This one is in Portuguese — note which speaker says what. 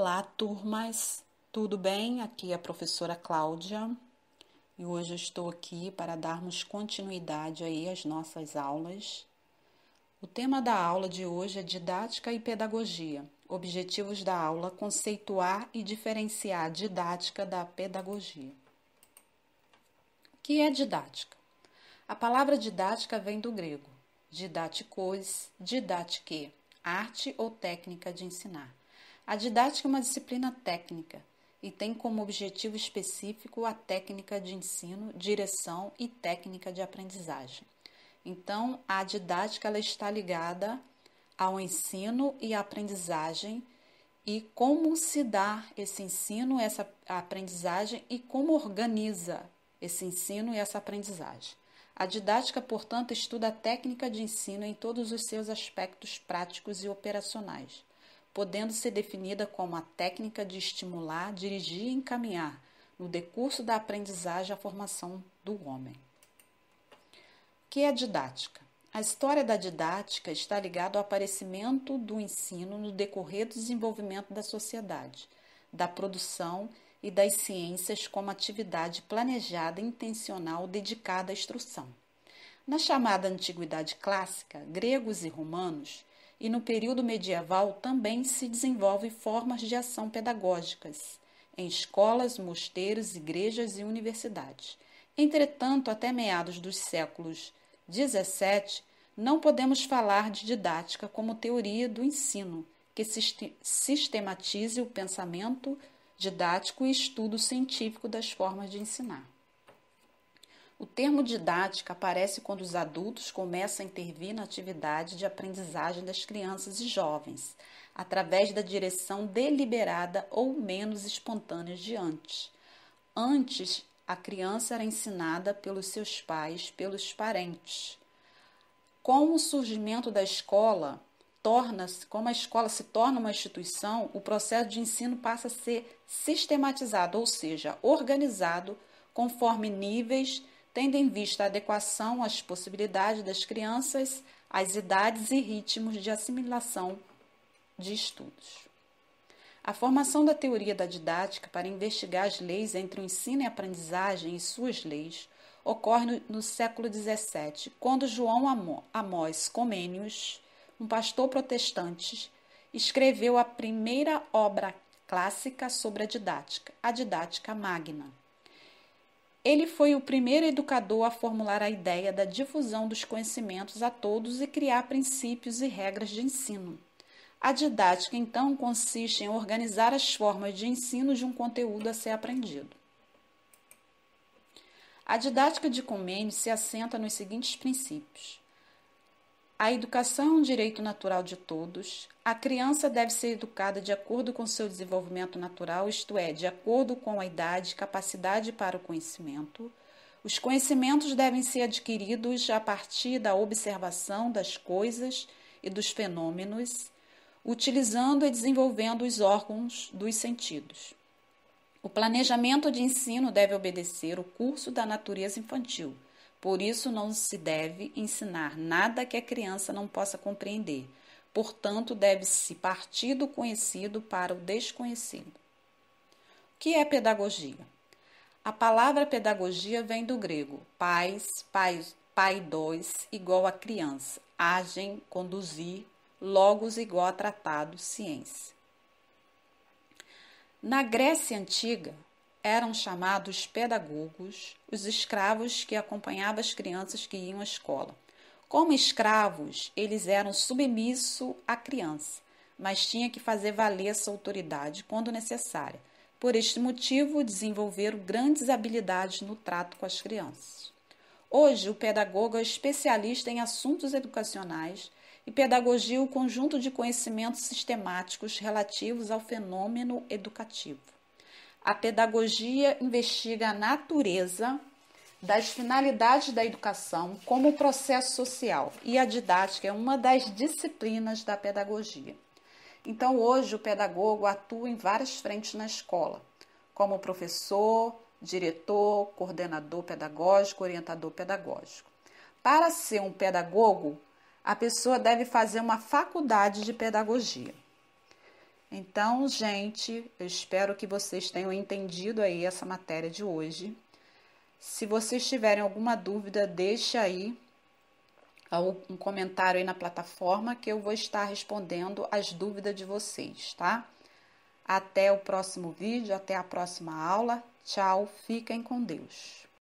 Speaker 1: Olá, turmas, tudo bem? Aqui é a professora Cláudia e hoje estou aqui para darmos continuidade aí às nossas aulas. O tema da aula de hoje é didática e pedagogia. Objetivos da aula: conceituar e diferenciar a didática da pedagogia. O que é didática? A palavra didática vem do grego didáticos, didátique, arte ou técnica de ensinar. A didática é uma disciplina técnica e tem como objetivo específico a técnica de ensino, direção e técnica de aprendizagem. Então, a didática ela está ligada ao ensino e à aprendizagem e como se dá esse ensino, essa aprendizagem e como organiza esse ensino e essa aprendizagem. A didática, portanto, estuda a técnica de ensino em todos os seus aspectos práticos e operacionais, podendo ser definida como a técnica de estimular, dirigir e encaminhar no decurso da aprendizagem a formação do homem. O que é didática? A história da didática está ligada ao aparecimento do ensino no decorrer do desenvolvimento da sociedade, da produção e das ciências como atividade planejada intencional dedicada à instrução. Na chamada Antiguidade Clássica, gregos e romanos e no período medieval também se desenvolvem formas de ação pedagógicas em escolas, mosteiros, igrejas e universidades. Entretanto, até meados dos séculos XVII, não podemos falar de didática como teoria do ensino, que sistematize o pensamento didático e estudo científico das formas de ensinar. O termo didática aparece quando os adultos começam a intervir na atividade de aprendizagem das crianças e jovens, através da direção deliberada ou menos espontânea de antes. Antes, a criança era ensinada pelos seus pais, pelos parentes. Com o surgimento da escola, torna-se, como a escola se torna uma instituição, o processo de ensino passa a ser sistematizado, ou seja, organizado conforme níveis tendo em vista a adequação às possibilidades das crianças, às idades e ritmos de assimilação de estudos. A formação da teoria da didática para investigar as leis entre o ensino e a aprendizagem e suas leis ocorre no, no século XVII, quando João Amós Comênios, um pastor protestante, escreveu a primeira obra clássica sobre a didática, a Didática Magna. Ele foi o primeiro educador a formular a ideia da difusão dos conhecimentos a todos e criar princípios e regras de ensino. A didática, então, consiste em organizar as formas de ensino de um conteúdo a ser aprendido. A didática de Comenius se assenta nos seguintes princípios: a educação é um direito natural de todos. A criança deve ser educada de acordo com seu desenvolvimento natural, isto é, de acordo com a idade, e capacidade para o conhecimento. Os conhecimentos devem ser adquiridos a partir da observação das coisas e dos fenômenos, utilizando e desenvolvendo os órgãos dos sentidos. O planejamento de ensino deve obedecer o curso da natureza infantil por isso não se deve ensinar nada que a criança não possa compreender. Portanto, deve-se partir do conhecido para o desconhecido. O que é pedagogia? A palavra pedagogia vem do grego pais, pais, pai dois, igual a criança, agem, conduzir, logos igual a tratado, ciência. Na Grécia antiga, eram chamados pedagogos, os escravos que acompanhavam as crianças que iam à escola. Como escravos, eles eram submissos à criança, mas tinha que fazer valer sua autoridade quando necessária. Por este motivo, desenvolveram grandes habilidades no trato com as crianças. Hoje, o pedagogo é especialista em assuntos educacionais e pedagogia é o conjunto de conhecimentos sistemáticos relativos ao fenômeno educativo. A pedagogia investiga a natureza das finalidades da educação como processo social e a didática é uma das disciplinas da pedagogia. Então, hoje, o pedagogo atua em várias frentes na escola, como professor, diretor, coordenador pedagógico, orientador pedagógico. Para ser um pedagogo, a pessoa deve fazer uma faculdade de pedagogia. Então, gente, eu espero que vocês tenham entendido aí essa matéria de hoje. Se vocês tiverem alguma dúvida, deixa aí um comentário aí na plataforma que eu vou estar respondendo as dúvidas de vocês, tá? Até o próximo vídeo, até a próxima aula. Tchau, fiquem com Deus.